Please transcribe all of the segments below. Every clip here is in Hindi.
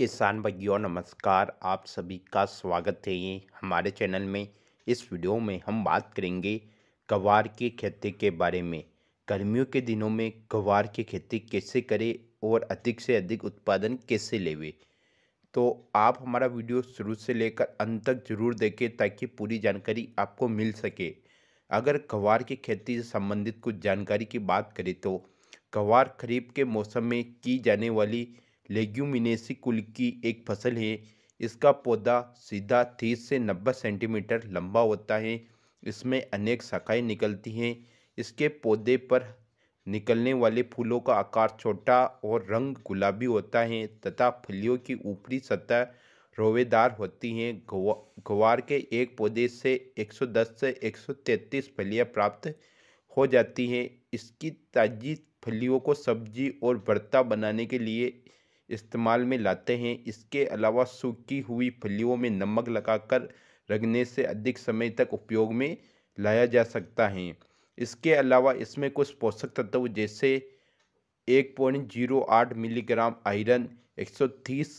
किसान भाइयों नमस्कार आप सभी का स्वागत है ये हमारे चैनल में इस वीडियो में हम बात करेंगे गवार की खेती के बारे में गर्मियों के दिनों में गवार की खेती कैसे करें और अधिक से अधिक उत्पादन कैसे लेवे तो आप हमारा वीडियो शुरू से लेकर अंत तक जरूर देखें ताकि पूरी जानकारी आपको मिल सके अगर गवार की खेती से संबंधित कुछ जानकारी की बात करें तो गवार खरीफ के मौसम में की जाने वाली लेग्यूमिनेसी कुल की एक फसल है इसका पौधा सीधा तीस से नब्बे सेंटीमीटर लंबा होता है इसमें अनेक शाखाएं निकलती हैं इसके पौधे पर निकलने वाले फूलों का आकार छोटा और रंग गुलाबी होता है तथा फलियों की ऊपरी सतह रोवेदार होती हैं गवार के एक पौधे से 110 से 133 फलियां प्राप्त हो जाती हैं इसकी ताजी फलियों को सब्जी और भरता बनाने के लिए इस्तेमाल में लाते हैं इसके अलावा सूखी हुई फलियों में नमक लगाकर रखने से अधिक समय तक उपयोग में लाया जा सकता है इसके अलावा इसमें कुछ पोषक तत्व जैसे एक पॉइंट जीरो आठ मिलीग्राम आयरन एक सौ तीस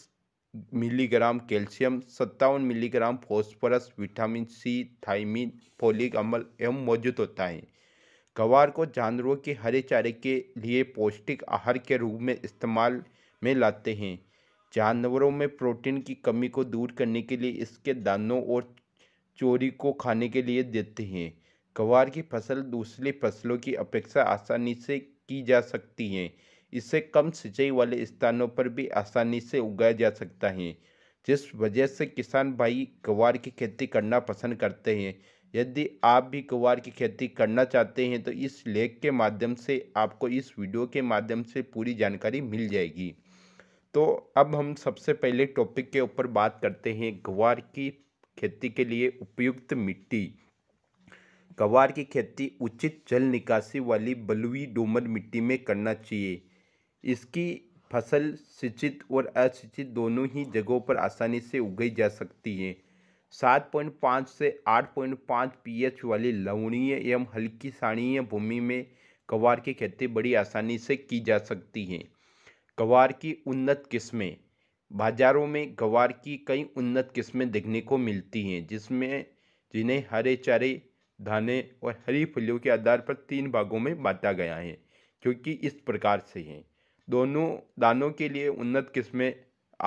मिलीग्राम कैल्शियम सत्तावन milligram phosphorus vitamin C thiamine folic अम्ल एवं मौजूद होता है गवार को जानवरों के हरे चारे के लिए पौष्टिक आहार के रूप में इस्तेमाल में लाते हैं जानवरों में प्रोटीन की कमी को दूर करने के लिए इसके दानों और चोरी को खाने के लिए देते हैं गवार की फसल दूसरी फसलों की अपेक्षा आसानी से की जा सकती है इसे कम सिंचाई वाले स्थानों पर भी आसानी से उगाया जा सकता है जिस वजह से किसान भाई गवार की खेती करना पसंद करते हैं यदि आप भी गवार की खेती करना चाहते हैं तो इस लेख के माध्यम से आपको इस वीडियो के माध्यम से पूरी जानकारी मिल जाएगी तो अब हम सबसे पहले टॉपिक के ऊपर बात करते हैं ग्वार की खेती के लिए उपयुक्त मिट्टी ग्वार की खेती उचित जल निकासी वाली बलुई डोमर मिट्टी में करना चाहिए इसकी फसल सिंचित और असिंचित दोनों ही जगहों पर आसानी से उगाई जा सकती है सात पॉइंट पाँच से आठ पॉइंट पाँच पी एच वाली लवणीय एवं हल्की साणीय भूमि में गवार की खेती बड़ी आसानी से की जा सकती है गवार की उन्नत किस्में बाज़ारों में गवार की कई उन्नत किस्में देखने को मिलती हैं जिसमें जिन्हें हरे चारे धाने और हरी फलियों के आधार पर तीन भागों में बांटा गया है जो कि इस प्रकार से हैं दोनों दानों के लिए उन्नत किस्में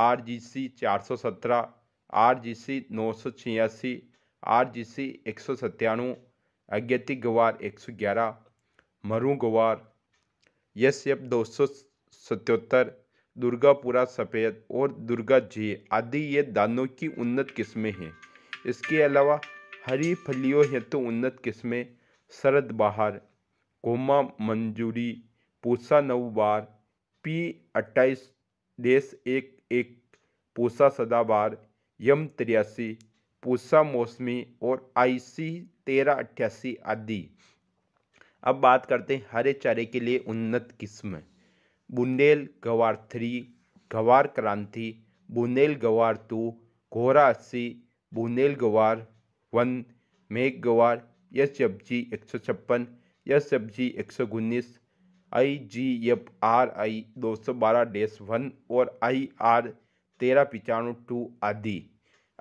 आर जी सी चार सौ सत्रह आर जी सी नौ सौ छियासी आर जी सी एक सौ सत्तानवे अज्ञाति गवार एक सौ ग्यारह मरु गवार यस एफ दो सौ सत्योत्तर दुर्गापुरा सफ़ेद और दुर्गा जी आदि ये दानों की उन्नत किस्में हैं इसके अलावा हरी फलियों हेतु तो उन्नत किस्में शरद बहार कोमा मंजूरी पूसा नवबार पी अट्ठाईस देश एक एक पूसा सदाबार यम तिरासी पूसा मौसमी और आईसी तेरह अट्ठासी आदि अब बात करते हैं हरे चारे के लिए उन्नत किस्में बुंदेल गवार थ्री गवार क्रांति बुंदेल गवार टू घोरा अस्सी बुंदेल गवार वन मेघ गवार एफ जी एक सौ छप्पन एफ जी एक सौ उन्नीस आई जी एफ आर आई दो सौ बारह डेस वन और आई आर तेरह पिचाणु टू आदि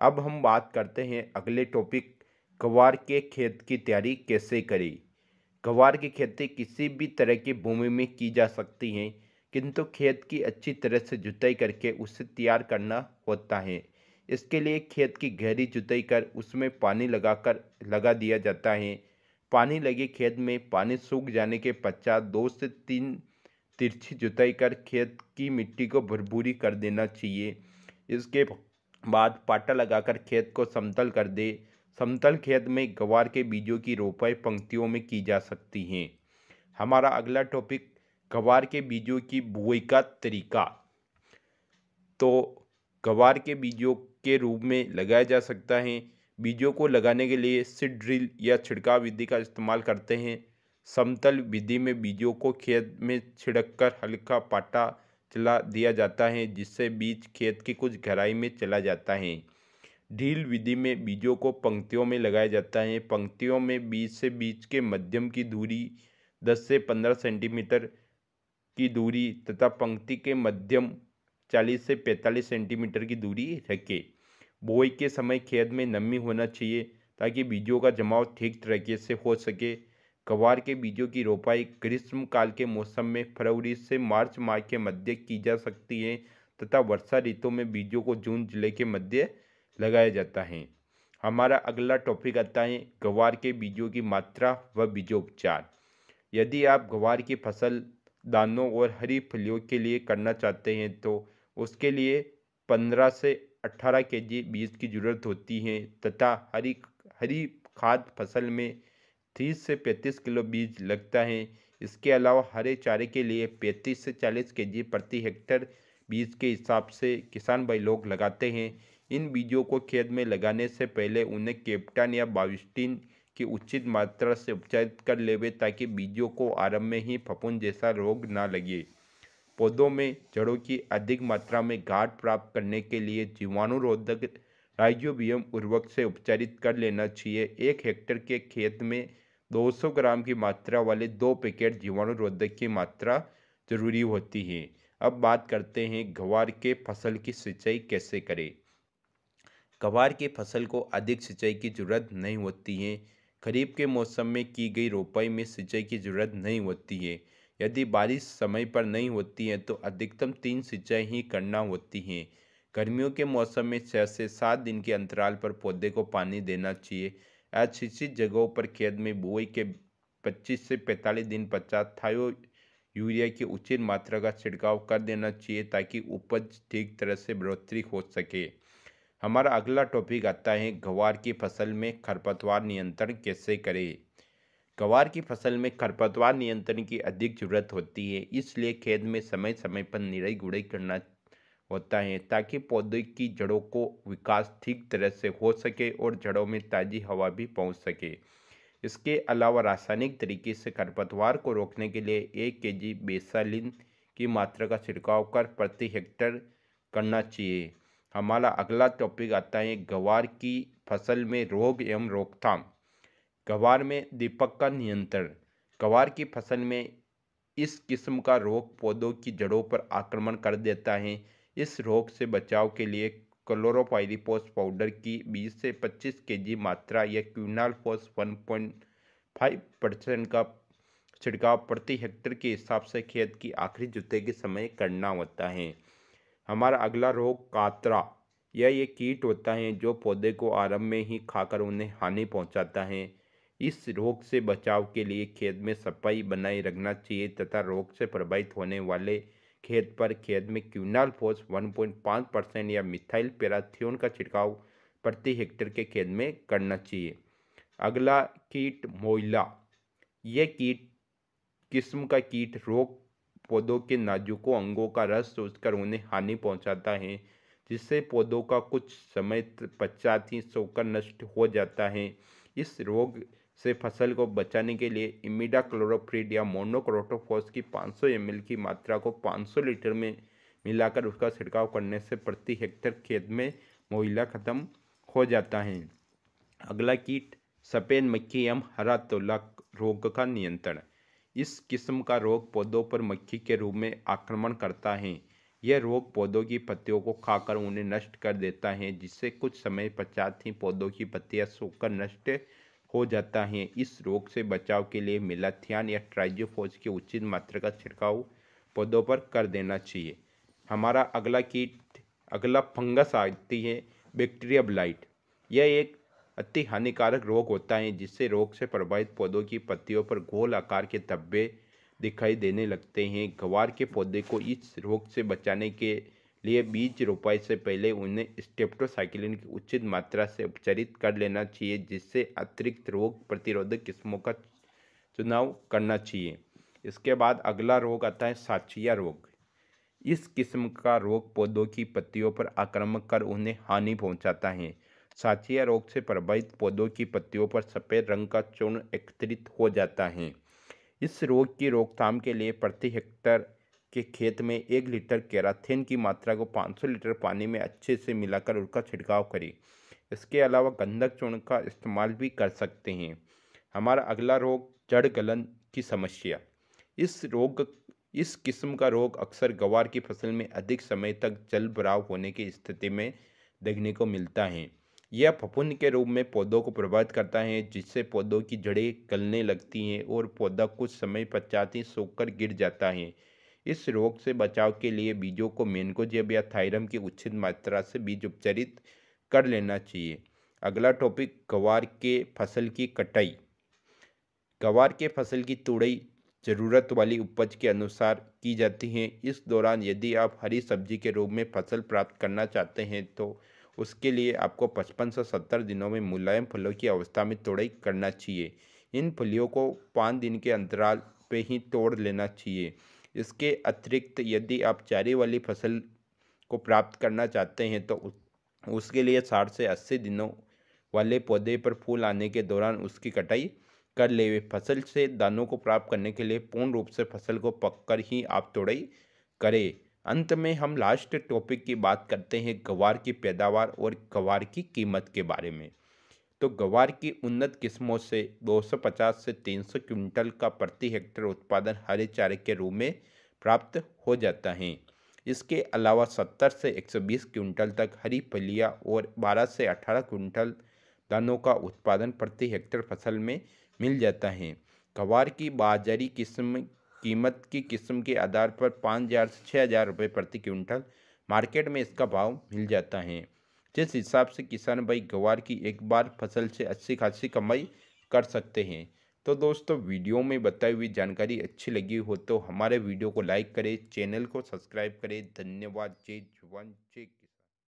अब हम बात करते हैं अगले टॉपिक गवार के खेत की तैयारी कैसे करें गवार की खेती किसी भी तरह की भूमि में की जा सकती है किंतु खेत की अच्छी तरह से जुताई करके उसे तैयार करना होता है इसके लिए खेत की गहरी जुताई कर उसमें पानी लगाकर लगा दिया जाता है पानी लगे खेत में पानी सूख जाने के पश्चात दो से तीन तिरछी जुताई कर खेत की मिट्टी को भरभूरी कर देना चाहिए इसके बाद पाटा लगाकर खेत को समतल कर दे समतल खेत में गवार के बीजों की रोपाई पंक्तियों में की जा सकती हैं हमारा अगला टॉपिक गवार के बीजों की बुआई का तरीका तो गवार के बीजों के रूप में लगाया जा सकता है बीजों को लगाने के लिए सिड ड्रिल या छिड़काव विधि का इस्तेमाल करते हैं समतल विधि में बीजों को खेत में छिड़क कर हल्का पाटा चला दिया जाता है जिससे बीज खेत की कुछ गहराई में चला जाता है ढील विधि में बीजों को पंक्तियों में लगाया जाता है पंक्तियों में बीज से बीज के मध्यम की दूरी 10 से 15 सेंटीमीटर की दूरी तथा पंक्ति के मध्यम 40 से 45 सेंटीमीटर की दूरी रखें बोई के समय खेत में नमी होना चाहिए ताकि बीजों का जमाव ठीक तरीके से हो सके गवार के बीजों की रोपाई ग्रीष्म काल के मौसम में फरवरी से मार्च माह के मध्य की जा सकती है तथा वर्षा ऋतु में बीजों को जून जुलाई के मध्य लगाया जाता है हमारा अगला टॉपिक आता है गवार के बीजों की मात्रा व बीजोपचार यदि आप गवार की फसल दानों और हरी फलियों के लिए करना चाहते हैं तो उसके लिए पंद्रह से अट्ठारह के जी बीज की जरूरत होती है तथा हरी हरी खाद फसल में तीस से पैंतीस किलो बीज लगता है इसके अलावा हरे चारे के लिए पैंतीस से चालीस के जी प्रति हेक्टर बीज के हिसाब से किसान भाई लोग लगाते हैं इन बीजों को खेत में लगाने से पहले उन्हें केप्टन या बाविस्टीन की उचित मात्रा से उपचारित कर लेवे ताकि बीजों को आरंभ में ही फपुन जैसा रोग ना लगे पौधों में जड़ों की अधिक मात्रा में घाट प्राप्त करने के लिए जीवाणुरोधक राइजोबियम उर्वरक से उपचारित कर लेना चाहिए एक हेक्टर के खेत में 200 ग्राम की मात्रा वाले दो पैकेट जीवाणुरोधक की मात्रा जरूरी होती है अब बात करते हैं गवार के फसल की सिंचाई कैसे करें गवार की फसल को अधिक सिंचाई की जरूरत नहीं होती है खरीफ के मौसम में की गई रोपाई में सिंचाई की जरूरत नहीं होती है यदि बारिश समय पर नहीं होती है तो अधिकतम तीन सिंचाई ही करना होती है गर्मियों के मौसम में छः से सात दिन के अंतराल पर पौधे को पानी देना चाहिए अशिक्षित जगहों पर खेत में बुआई के 25 से 45 दिन पश्चात थायो यूरिया की उचित मात्रा का छिड़काव कर देना चाहिए ताकि उपज ठीक तरह से बढ़ोतरी हो सके हमारा अगला टॉपिक आता है गवार की फसल में खरपतवार नियंत्रण कैसे करें गवार की फसल में खरपतवार नियंत्रण की अधिक जरूरत होती है इसलिए खेत में समय समय पर निराई गुड़ाई करना होता है ताकि पौधे की जड़ों को विकास ठीक तरह से हो सके और जड़ों में ताज़ी हवा भी पहुंच सके इसके अलावा रासायनिक तरीके से खरपतवार को रोकने के लिए एक के जी बेसालिन की मात्रा का छिड़काव कर प्रति हेक्टर करना चाहिए हमारा अगला टॉपिक आता है गवार की फसल में रोग एवं रोकथाम गवार में दीपक का नियंत्रण गवार की फसल में इस किस्म का रोग पौधों की जड़ों पर आक्रमण कर देता है इस रोग से बचाव के लिए क्लोरोपाइरिपोस पाउडर की 20 से 25 केजी मात्रा या क्यूनालफॉस 1.5 परसेंट का छिड़काव प्रति हेक्टर के हिसाब से खेत की आखिरी जुते के समय करना होता है हमारा अगला रोग कातरा यह एक कीट होता है जो पौधे को आरंभ में ही खाकर उन्हें हानि पहुंचाता है इस रोग से बचाव के लिए खेत में सफाई बनाए रखना चाहिए तथा रोग से प्रभावित होने वाले खेत पर खेत में क्यूनाल फोर्स 1.5 परसेंट या मिथाइल पेराथियोन का छिड़काव प्रति हेक्टेयर के खेत में करना चाहिए अगला कीट मोइला यह कीट किस्म का कीट रोग पौधों के नाजुकों अंगों का रस सोचकर उन्हें हानि पहुंचाता है जिससे पौधों का कुछ समय पश्चात ही सोकर नष्ट हो जाता है इस रोग से फसल को बचाने के लिए इमिडा क्लोरोफ्रीड या मोनोक्रोटोफोस की 500 एम की मात्रा को 500 लीटर में मिलाकर उसका छिड़काव करने से प्रति हेक्टर खेत में मोहिला खत्म हो जाता है अगला कीट सफ़ेद मक्खी एवं हरा तोला रोग का नियंत्रण इस किस्म का रोग पौधों पर मक्खी के रूप में आक्रमण करता है यह रोग पौधों की पत्तियों को खाकर उन्हें नष्ट कर देता है जिससे कुछ समय पश्चात ही पौधों की पत्तियां सूखकर नष्ट हो जाता है इस रोग से बचाव के लिए मिलाथियान या ट्राइजोफोज की उचित मात्रा का छिड़काव पौधों पर कर देना चाहिए हमारा अगला कीट अगला फंगस आती है बैक्टीरिया ब्लाइट यह एक अति हानिकारक रोग होता है जिससे रोग से प्रभावित पौधों की पत्तियों पर गोल आकार के धब्बे दिखाई देने लगते हैं गवार के पौधे को इस रोग से बचाने के लिए बीज रोपाई से पहले उन्हें स्टेप्टोसाइक्लिन की उचित मात्रा से उपचारित कर लेना चाहिए जिससे अतिरिक्त रोग प्रतिरोधक किस्मों का चुनाव करना चाहिए इसके बाद अगला रोग आता है साचिया रोग इस किस्म का रोग पौधों की पत्तियों पर आक्रमक कर उन्हें हानि पहुंचाता है साथिया रोग से प्रभावित पौधों की पत्तियों पर सफ़ेद रंग का चूर्ण एकत्रित हो जाता है इस रोग की रोकथाम के लिए प्रति हेक्टर के खेत में एक लीटर केराथिन की मात्रा को 500 लीटर पानी में अच्छे से मिलाकर उसका छिड़काव करें इसके अलावा गंधक चूर्ण का इस्तेमाल भी कर सकते हैं हमारा अगला रोग जड़ गलन की समस्या इस रोग इस किस्म का रोग अक्सर गवार की फसल में अधिक समय तक जल भराव होने की स्थिति में देखने को मिलता है यह फफूंद के रूप में पौधों को प्रभावित करता है जिससे पौधों की जड़ें गलने लगती हैं और पौधा कुछ समय पश्चात ही कर गिर जाता है इस रोग से बचाव के लिए बीजों को मेनकोजेब या थायरम की उचित मात्रा से बीज उपचारित कर लेना चाहिए अगला टॉपिक गवार के फसल की कटाई गवार के फसल की तुड़ई ज़रूरत वाली उपज के अनुसार की जाती है इस दौरान यदि आप हरी सब्जी के रूप में फसल प्राप्त करना चाहते हैं तो उसके लिए आपको पचपन से सत्तर दिनों में मुलायम फलों की अवस्था में तोड़ाई करना चाहिए इन फलियों को पाँच दिन के अंतराल पे ही तोड़ लेना चाहिए इसके अतिरिक्त यदि आप चारे वाली फसल को प्राप्त करना चाहते हैं तो उसके लिए साठ से अस्सी दिनों वाले पौधे पर फूल आने के दौरान उसकी कटाई कर ले फसल से दानों को प्राप्त करने के लिए पूर्ण रूप से फसल को पककर ही आप तोड़ाई करें अंत में हम लास्ट टॉपिक की बात करते हैं गवार की पैदावार और गवार की कीमत के बारे में तो गवार की उन्नत किस्मों से 250 से 300 क्विंटल का प्रति हेक्टेयर उत्पादन हरे चारे के रूप में प्राप्त हो जाता है इसके अलावा 70 से 120 क्विंटल तक हरी फलिया और 12 से 18 क्विंटल दानों का उत्पादन प्रति हेक्टेयर फसल में मिल जाता है गवार की बाजारी किस्म कीमत की किस्म के आधार पर पाँच हज़ार से छः हज़ार रुपये प्रति क्विंटल मार्केट में इसका भाव मिल जाता है जिस हिसाब से किसान भाई गवार की एक बार फसल से अच्छी खासी कमाई कर सकते हैं तो दोस्तों वीडियो में बताई हुई जानकारी अच्छी लगी हो तो हमारे वीडियो को लाइक करें चैनल को सब्सक्राइब करें धन्यवाद जय जुवान जय